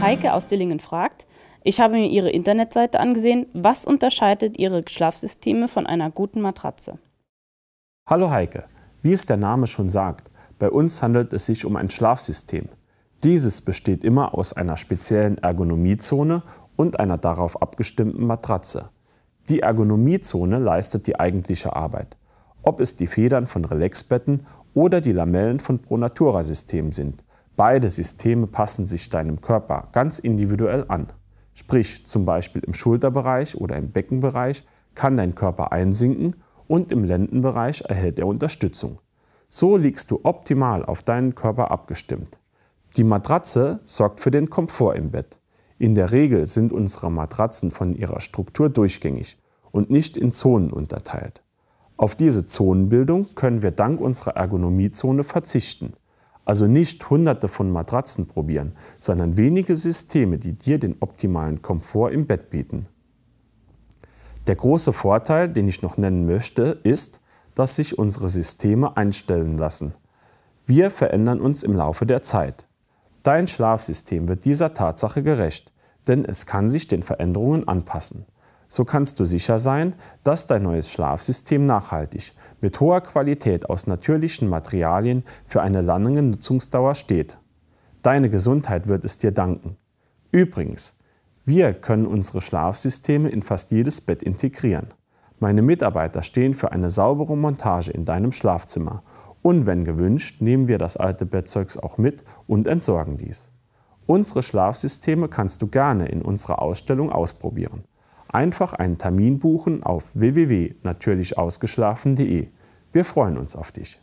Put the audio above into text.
Heike aus Dillingen fragt, ich habe mir Ihre Internetseite angesehen. Was unterscheidet Ihre Schlafsysteme von einer guten Matratze? Hallo Heike, wie es der Name schon sagt, bei uns handelt es sich um ein Schlafsystem. Dieses besteht immer aus einer speziellen Ergonomiezone und einer darauf abgestimmten Matratze. Die Ergonomiezone leistet die eigentliche Arbeit. Ob es die Federn von Relaxbetten oder die Lamellen von Pronatura-Systemen sind. Beide Systeme passen sich deinem Körper ganz individuell an. Sprich, zum Beispiel im Schulterbereich oder im Beckenbereich kann dein Körper einsinken und im Lendenbereich erhält er Unterstützung. So liegst du optimal auf deinen Körper abgestimmt. Die Matratze sorgt für den Komfort im Bett. In der Regel sind unsere Matratzen von ihrer Struktur durchgängig und nicht in Zonen unterteilt. Auf diese Zonenbildung können wir dank unserer Ergonomiezone verzichten – also nicht hunderte von Matratzen probieren, sondern wenige Systeme, die dir den optimalen Komfort im Bett bieten. Der große Vorteil, den ich noch nennen möchte, ist, dass sich unsere Systeme einstellen lassen. Wir verändern uns im Laufe der Zeit. Dein Schlafsystem wird dieser Tatsache gerecht, denn es kann sich den Veränderungen anpassen so kannst du sicher sein, dass dein neues Schlafsystem nachhaltig, mit hoher Qualität aus natürlichen Materialien für eine lange Nutzungsdauer steht. Deine Gesundheit wird es dir danken. Übrigens, wir können unsere Schlafsysteme in fast jedes Bett integrieren. Meine Mitarbeiter stehen für eine saubere Montage in deinem Schlafzimmer. Und wenn gewünscht, nehmen wir das alte Bettzeugs auch mit und entsorgen dies. Unsere Schlafsysteme kannst du gerne in unserer Ausstellung ausprobieren. Einfach einen Termin buchen auf www.natürlichausgeschlafen.de. Wir freuen uns auf dich.